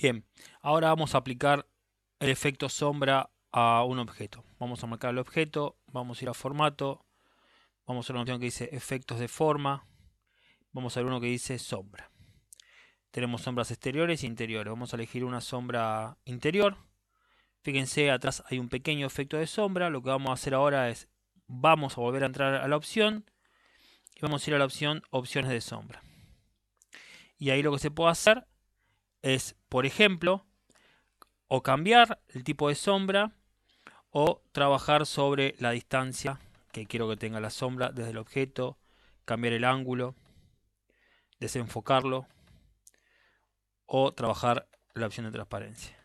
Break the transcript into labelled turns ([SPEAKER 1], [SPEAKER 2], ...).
[SPEAKER 1] Bien, ahora vamos a aplicar el efecto sombra a un objeto. Vamos a marcar el objeto, vamos a ir a formato, vamos a una opción que dice efectos de forma, vamos a ver uno que dice sombra. Tenemos sombras exteriores e interiores. Vamos a elegir una sombra interior. Fíjense, atrás hay un pequeño efecto de sombra. Lo que vamos a hacer ahora es, vamos a volver a entrar a la opción y vamos a ir a la opción opciones de sombra. Y ahí lo que se puede hacer es, por ejemplo, o cambiar el tipo de sombra o trabajar sobre la distancia que quiero que tenga la sombra desde el objeto, cambiar el ángulo, desenfocarlo o trabajar la opción de transparencia.